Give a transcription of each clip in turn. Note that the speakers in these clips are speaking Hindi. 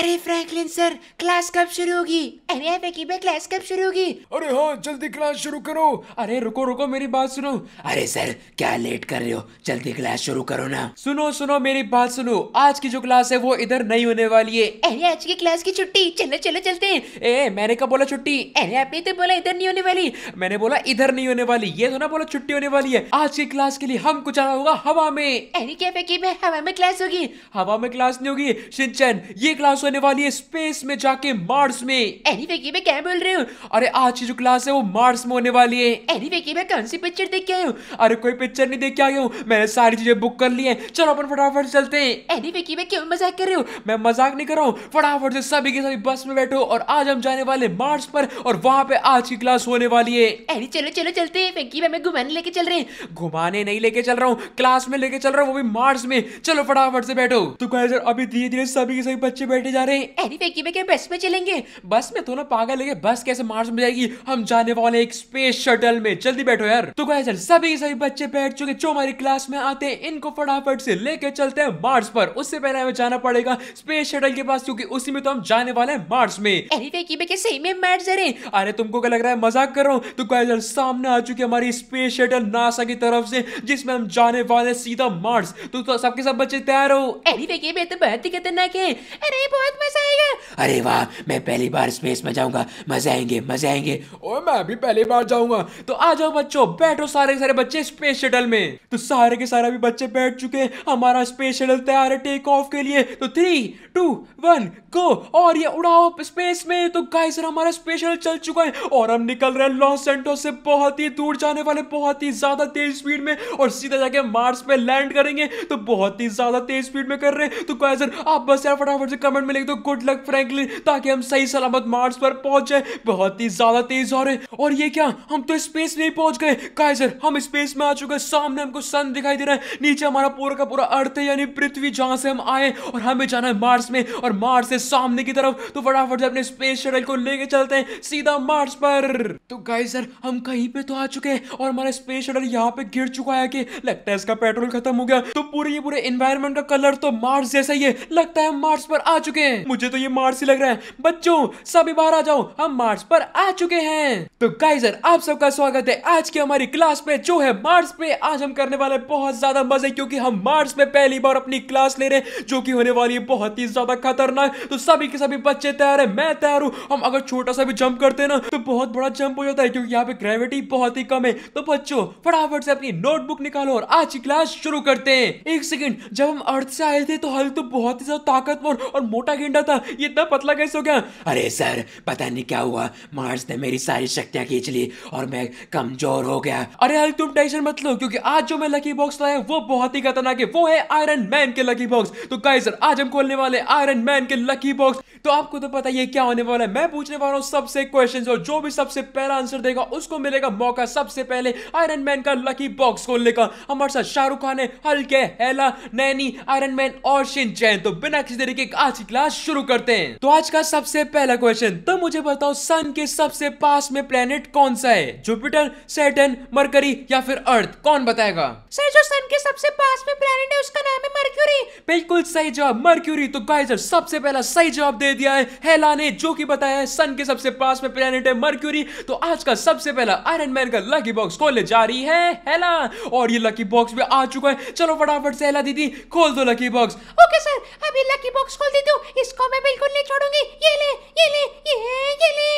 अरे फ्रैंकलिन सर क्लास कब शुरू होगी अरे बेकी बे क्लास कब शुरू होगी अरे हाँ जल्दी क्लास शुरू करो अरे रुको रुको मेरी बात सुनो अरे सर क्या लेट कर रहे हो जल्दी क्लास शुरू करो ना सुनो सुनो मेरी बात सुनो आज की जो क्लास है वो इधर नहीं होने वाली है अरे आज की क्लास की छुट्टी चलो चलो चलते हैं ए मैंने कब बोला छुट्टी अरे आपने तो बोला इधर नहीं होने वाली मैंने बोला इधर नहीं होने वाली ये तो ना बोला छुट्टी होने वाली है आज की क्लास के लिए हमको जाना होगा हवा में अरे क्या बेकी में हवा में क्लास होगी हवा में क्लास नहीं होगी सिंचन ये क्लास होने वाली है स्पेस में जाके मार्स में एनीवे ये मैं क्या बोल रही हूँ अरे आज की जो क्लास है वो मार्स में होने वाली है एनीवे ये मैं कौन सी पिक्चर देख के आई हूँ अरे कोई पिक्चर नहीं देख के आई हूँ मैंने सारी चीजें बुक कर ली है चलो अपन फटाफट चलते हैं एनीवे की मैं क्यों मजाक कर रही हूँ मैं मजाक नहीं कर रहा हूँ फटाफट से सभी के सभी बस में बैठो और आज हम जाने वाले मार्स पर और वहाँ पे आज की क्लास होने वाली है एनी चलो चलो चलते हैं फेंकी मैं घुमाने लेके चल रहे हैं घुमाने नहीं लेके चल रहा हूँ क्लास में लेके चल रहा हूँ वो भी मार्स में चलो फटाफट से बैठो तो अभी धीरे धीरे सभी के सभी बच्चे बैठे जा रहे हैं अरे फेंकी में क्या बस में चलेंगे बस में तो ना पागल है बस कैसे मार्स में जाएगी हम जाने वाले एक स्पेस शटल में जल्दी बैठो यार तो गाइस यार सभी सभी बच्चे बैठ चुके जो हमारी क्लास में आते हैं इनको फटाफट से लेके चलते हैं मार्स पर उससे पहले हमें जाना पड़ेगा स्पेस शटल के पास क्यूँकी उसी में तो हम जाने वाले हैं मार्स में एनी फेंकी में सही में मैट जा रहे अरे तुमको क्या लग रहा है मजाक कर रहा हूँ तो गाइस यार सामने आ चुकी हमारी स्पेस शटल नासा की तरफ से जिसमें हम जाने वाले सीधा मार्स तो, तो सबके सब बच्चे तैयार हो अरे फेंकी तो बहुत ही खतरनाक है अरे वो बहुत मजा आएगा अरे वाह मैं पहली बार स्पेस में जाऊंगा मजे आएंगे मजे आएंगे और मैं भी पहली बार जाऊंगा तो आ जाओ बच्चों बैठो सारे सारे बच्चे स्पेस शटल में तो सारे के सारे भी बच्चे बैठ चुके हैं हमारा स्पेस शटल तैयार है टेक ऑफ के लिए तो थ्री टू वन गो और ये उड़ाओ स्पेस में तो गाइस हमारा स्पेशल चल चुका है और हम निकल रहे हैं लॉस सेंटो से बहुत ही दूर जाने वाले बहुत ही ज्यादा तेज स्पीड में और सीधा जाके मार्स पे लैंड करेंगे तो बहुत ही ज्यादा तेज स्पीड में कर रहे हैं तो गाइस आप बस यार फटाफट से कमेंट में तो गुड लक फ्रैंकलिन ताकि हम सही सलामत मार्स पर पहुंच जाए बहुत ही ज्यादा तेज और और ये क्या हम तो स्पेस में ही पहुंच गए काइजर हम स्पेस में आ चुके हैं सामने हमको सन दिखाई दे रहा है नीचे हमारा पूरा का पूरा अर्थ है यानी पृथ्वी जहां से हम आए और हमें जाना है मार्स में और मार्स से सामने की तरफ तो फटाफट से अपने स्पेस शटल को लेके चलते हैं सीधा मार्स पर तो गाइजर हम कहीं पे तो आ चुके हैं और हमारा स्पेस शटल यहाँ पे गिर चुका है कि लगता है इसका पेट्रोल खत्म हो गया तो पूरे ये पूरे इन्वायरमेंट का कलर तो मार्स जैसा ही है लगता है हम मार्स पर आ चुके चुके हैं मुझे तो ये मार्स ही लग रहा है बच्चों सभी बाहर आ जाओ हम मार्स पर आ चुके हैं तो गाइजर आप सबका स्वागत है आज की हमारी क्लास में जो है मार्स पे आज हम करने वाले बहुत ज्यादा मजे क्योंकि हम मार्स में पहली बार अपनी क्लास ले रहे हैं जो की होने वाली है बहुत ही ज्यादा खतरनाक तो सभी के सभी बच्चे तैयार है मैं तैयार हूँ हम अगर छोटा सा भी जंप करते ना तो बहुत बड़ा जंप हो जाता है क्योंकि यहाँ पे ग्रेविटी बहुत ही कम है तो बच्चों फटाफट से अपनी नोटबुक निकालो और आज की क्लास शुरू करते हैं एक सेकंड जब हम अर्थ से आए थे तो हल तो बहुत ही ज्यादा ताकतवर और मोटा मोटा गेंडा था ये इतना पतला कैसे हो गया अरे सर पता नहीं क्या हुआ मार्स ने मेरी सारी शक्तियाँ खींच ली और मैं कमजोर हो गया अरे हल तुम टेंशन मत लो क्योंकि आज जो मैं लकी बॉक्स लाया वो बहुत ही खतरनाक है वो है आयरन मैन के लकी बॉक्स तो गाइस सर आज हम खोलने वाले आयरन मैन के लकी बॉक्स तो आपको तो पता ये क्या होने वाला है मैं पूछने वाला हूँ सबसे क्वेश्चन और जो भी सबसे पहला आंसर देगा उसको मिलेगा मौका सबसे पहले आयरन मैन का लकी बॉक्स खोलने का हमारे साथ शाहरुख खान है हल्के हेला नैनी आयरन मैन और शिन चैन तो बिना किसी तरीके आज की करना शुरू करते हैं तो आज का सबसे पहला क्वेश्चन तो मुझे बताओ सन के सबसे पास में प्लेनेट कौन सा है जुपिटर सैटन मरकरी या फिर अर्थ कौन बताएगा सर जो सन के सबसे पास में प्लेनेट है उसका नाम है मर्क्यूरी बिल्कुल सही जवाब मर्क्यूरी तो गाइजर सबसे पहला सही जवाब दे दिया है हेला ने जो कि बताया है सन के सबसे पास में प्लेनेट है मर्क्यूरी तो आज का सबसे पहला आयरन मैन का लकी बॉक्स खोलने जा रही है हेला और ये लकी बॉक्स में आ चुका है चलो फटाफट से हेला दीदी खोल दो लकी बॉक्स ओके सर अभी लकी बॉक्स खोल देती हूँ इसको मैं बिल्कुल नहीं छोड़ूंगी ये ले ये ले ये ये ले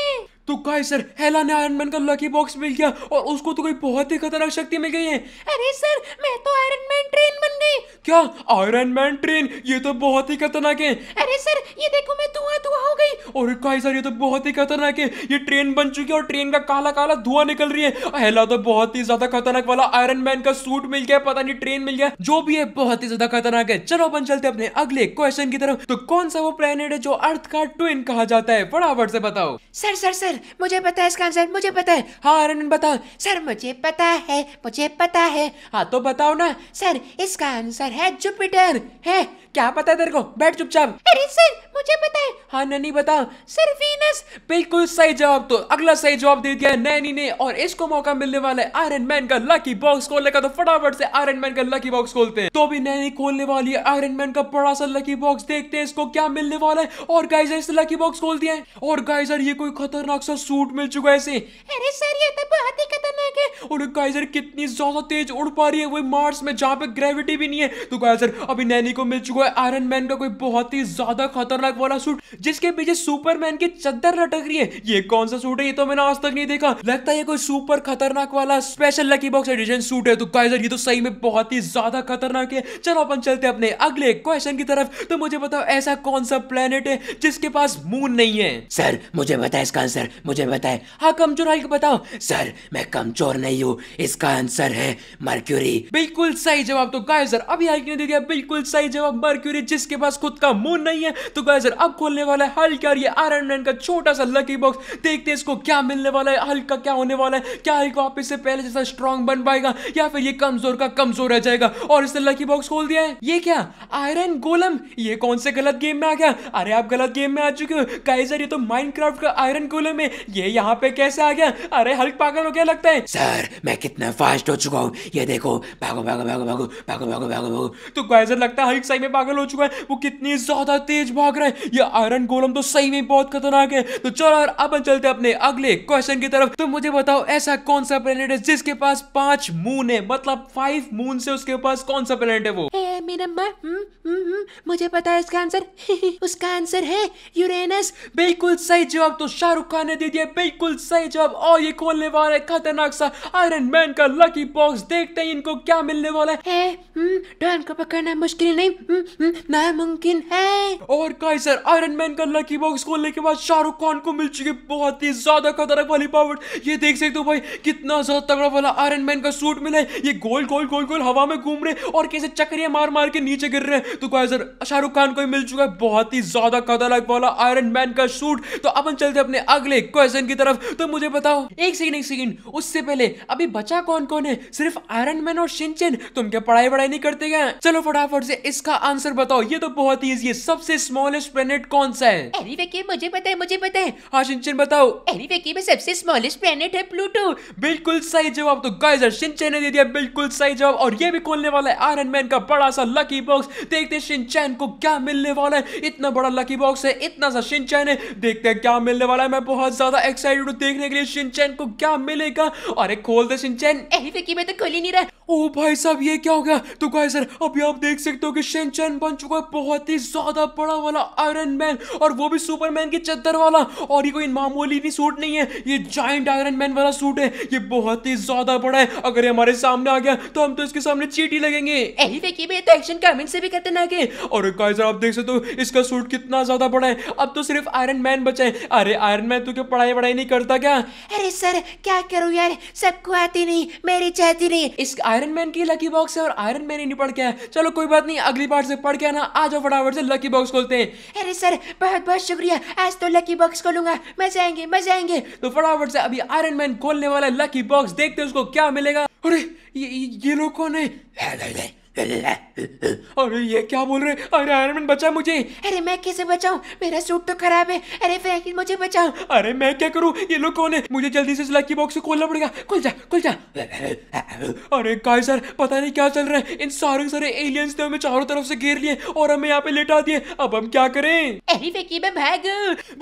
तो गाइस सर हेला ने आयरन मैन का लकी बॉक्स मिल गया और उसको तो कोई बहुत ही खतरनाक शक्ति मिल गई है अरे सर मैं तो आयरन मैन ट्रेन बन गई क्या आयरन मैन ट्रेन ये तो बहुत ही खतरनाक है अरे सर ये देखो मैं धुआं धुआं हो गई और गाइस सर ये तो बहुत ही खतरनाक है ये ट्रेन बन चुकी है और ट्रेन का काला काला धुआं निकल रही है हेला तो बहुत ही ज्यादा खतरनाक वाला आयरन मैन का सूट मिल गया पता नहीं ट्रेन मिल गया जो भी है बहुत ही ज्यादा खतरनाक है चलो अपन चलते अपने अगले क्वेश्चन की तरफ तो कौन सा वो प्लेनेट है जो अर्थ का ट्विन कहा जाता है फटाफट से बताओ सर सर सर सर मुझे पता है इसका आंसर मुझे पता है हाँ रनन बताओ सर मुझे पता है मुझे पता है हाँ तो बताओ ना सर इसका आंसर है जुपिटर है क्या पता है तेरे को बैठ चुपचाप अरे सर मुझे पता है हाँ नैनी बताओ सर वीनस बिल्कुल सही जवाब तो अगला सही जवाब दे दिया नैनी ने और इसको मौका मिलने वाला है आयरन मैन का लकी बॉक्स खोलने का तो फटाफट से आयरन मैन का लकी बॉक्स खोलते हैं तो भी नैनी खोलने वाली है आयरन मैन का बड़ा सा लकी बॉक्स देखते हैं इसको क्या मिलने वाला है और गाइजर इस लकी बॉक्स खोल दिया है और गाइजर ये कोई खतरनाक सा सूट मिल चुका है इसे अरे सर ये तो बहुत ही खतरनाक है और गाइजर कितनी ज्यादा तेज उड़ पा रही है वो मार्स में जहाँ पे ग्रेविटी भी नहीं है तो गाइजर अभी नैनी को मिल चुका है आयरन मैन का कोई बहुत ही ज्यादा खतरनाक वाला सूट जिसके पीछे सुपरमैन की चद्दर लटक रही है ये कौन सा सूट है ये तो मैंने आज तक नहीं देखा लगता है कोई सुपर खतरनाक वाला special lucky box edition suit है तो गाइजर ये तो सही में बहुत ही ज्यादा खतरनाक है चलो अपन चलते अपने अगले क्वेश्चन की तरफ तो मुझे बताओ ऐसा कौन सा प्लेनेट है जिसके पास मून नहीं है सर मुझे बताया इसका आंसर मुझे बताए हाँ कमजोर हल्क बताओ सर मैं कमजोर नहीं हूँ इसका आंसर है मर्क्यूरी बिल्कुल सही जवाब तो गाय सर अभी हल्क ने दे दिया बिल्कुल सही जवाब मर्क्यूरी जिसके पास खुद का मुंह नहीं है तो गाय सर अब खोलने वाला है हल्क और ये आयरन मैन का छोटा सा लकी बॉक्स देखते हैं इसको क्या मिलने वाला है हल्का क्या होने वाला है क्या हल्क वापस से पहले जैसा स्ट्रॉन्ग बन पाएगा या फिर ये कमजोर का कमजोर रह जाएगा और इसने लकी बॉक्स खोल दिया है ये क्या आयरन गोलम ये कौन से गलत गेम में आ गया अरे आप गलत गेम में आ चुके हो गाइजर ये तो माइनक्राफ्ट का आयरन गोलम में ये यहाँ पे कैसे आ गया अरे हल्क पागल हो क्या लगता है सर मैं कितना फास्ट हो चुका हूँ ये देखो भागो भागो भागो भागो भागो भागो भागो भागो तो ऐसा लगता है हल्क सही में पागल हो चुका है वो कितनी ज्यादा तेज भाग रहा है ये आयरन गोलम तो सही में बहुत खतरनाक है तो चलो यार अब चलते अपने अगले क्वेश्चन की तरफ तो मुझे बताओ ऐसा कौन सा प्लेनेट है जिसके पास पांच मून है मतलब फाइव मून से उसके पास कौन सा प्लेनेट है वो मेरा माँ हम्म, हम्म, हम्म, मुझे पता है इसका आंसर उसका आंसर है यूरेनस बिल्कुल सही जवाब तो शाहरुख खान ने दे दिया बिल्कुल सही जवाब और ये खोलने वाला है खतरनाक सा आयरन मैन का लकी बॉक्स देखते हैं इनको क्या मिलने वाला है डॉन को पकड़ना मुश्किल नहीं नामुमकिन है और गाइस सर आयरन मैन का लकी बॉक्स खोलने के बाद शाहरुख खान को मिल चुकी बहुत ही ज्यादा खतरनाक वाली पावर ये देख सकते हो भाई कितना ज्यादा तगड़ा वाला आयरन मैन का सूट मिला है ये गोल गोल गोल गोल हवा में घूम रहे और कैसे चक्रिया मार मार के नीचे गिर रहे हैं तो गाइस सर शाहरुख खान को ही मिल चुका है बहुत ही ज्यादा खतरनाक वाला आयरन मैन का सूट तो अपन चलते अपने अगले क्वेश्चन की तरफ तो मुझे बताओ एक सेकंड एक सेकंड उससे पहले अभी बचा कौन कौन है सिर्फ आयरन मैन और शिनचेन तुम क्या पढ़ाई वढ़ाई नहीं करते क्या चलो फटाफट से इसका आंसर बताओ ये तो बहुत ही इजी है सब सबसे स्मॉलेस्ट प्लेनेट कौन सा है अरे वेकी मुझे पता है मुझे पता है हाँ शिनचैन बताओ अरे वेकी में सबसे स्मॉलेस्ट प्लेनेट है प्लूटो बिल्कुल सही जवाब तो गाइस शिनचैन ने दे दिया बिल्कुल सही जवाब और ये भी खोलने वाला है आयरन मैन का बड़ा सा लकी बॉक्स देखते हैं शिनचैन को क्या मिलने वाला है इतना बड़ा लकी बॉक्स है इतना सा शिनचैन है देखते हैं क्या मिलने वाला है मैं बहुत ज्यादा एक्साइटेड हूं देखने के लिए शिनचैन को क्या मिलेगा अरे खोल दे शिनचैन अरे वेकी में तो खोल ही नहीं रहा ओ भाई साहब ये क्या हो गया तो गाय सर अभी आप देख सकते हो कि शेनचैन बन चुका है बहुत ही ज्यादा बड़ा वाला आयरन मैन और वो भी सुपरमैन की चद्दर वाला और ये कोई मामूली नहीं सूट नहीं है ये जाइंट आयरन मैन वाला सूट है ये बहुत ही ज्यादा बड़ा है अगर ये हमारे सामने आ गया तो हम तो इसके सामने चीटी लगेंगे तो से भी खतरनाक और गाइस आप देख सकते हो इसका सूट कितना ज्यादा बड़ा है अब तो सिर्फ आयरन मैन बचा है अरे आयरन मैन तो क्या पढ़ाई वढ़ाई नहीं करता क्या अरे सर क्या करूँ यार सबको आती नहीं मेरी चाहती नहीं इस आयरन आयरन मैन की लकी बॉक्स है और आयरन मैन ही नहीं पढ़ के है चलो कोई बात नहीं अगली बार से पढ़ के ना आ जाओ फटाफट से लकी बॉक्स खोलते हैं अरे सर बहुत बहुत शुक्रिया आज तो लकी बॉक्स खोलूंगा मजे आएंगे मजे आएंगे तो फटाफट से अभी आयरन मैन खोलने वाला लकी बॉक्स देखते उसको क्या मिलेगा अरे ये, ये लोग कौन है अरे ये क्या बोल रहे अरे आयरन बचा मुझे अरे मैं कैसे बचाऊं मेरा सूट तो खराब है अरे फ्रैंकलिन मुझे बचाओ अरे मैं क्या करूं ये लोग कौन है मुझे जल्दी से लकी बॉक्स खोलना पड़ेगा खुल जा खुल जा अरे काय सर पता नहीं क्या चल रहा है इन सारे सारे एलियंस ने हमें चारों तरफ से घेर लिए और हमें यहाँ पे लेटा दिए अब हम क्या करें अरे फेंकी मैं भाग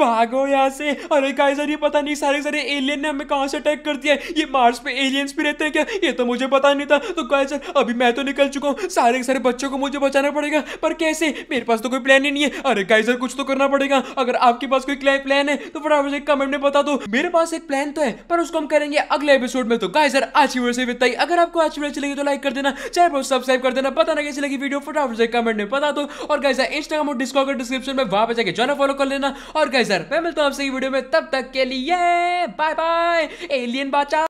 भागो यहाँ से अरे काय सर ये पता नहीं सारे सारे एलियन ने हमें कहाँ से अटैक कर दिया ये मार्स पे एलियंस भी रहते हैं क्या ये तो मुझे पता नहीं था तो काय सर अभी मैं तो निकल चुका हूँ सारे के सारे बच्चों को मुझे बचाना पड़ेगा पर कैसे मेरे पास तो कोई प्लान ही नहीं है अरे गाइस सर कुछ तो करना पड़ेगा अगर आपके पास कोई प्लान है तो फटाफट मुझे कमेंट में बता दो मेरे पास एक प्लान तो है पर उसको हम करेंगे अगले एपिसोड में तो गाइस सर आज की वीडियो से बताइए अगर आपको आज वीडियो लगी तो लाइक कर देना चैनल को सब्सक्राइब कर देना पता ना कैसी लगी वीडियो फटाफट से कमेंट में बता दो और गाइस सर इंस्टाग्राम और डिस्कॉर्ड का डिस्क्रिप्शन में वहां पर जाकर जाना फॉलो कर लेना और गाइस सर मैं मिलता हूं आपसे वीडियो में तब तक के लिए बाय बाय एलियन बाचा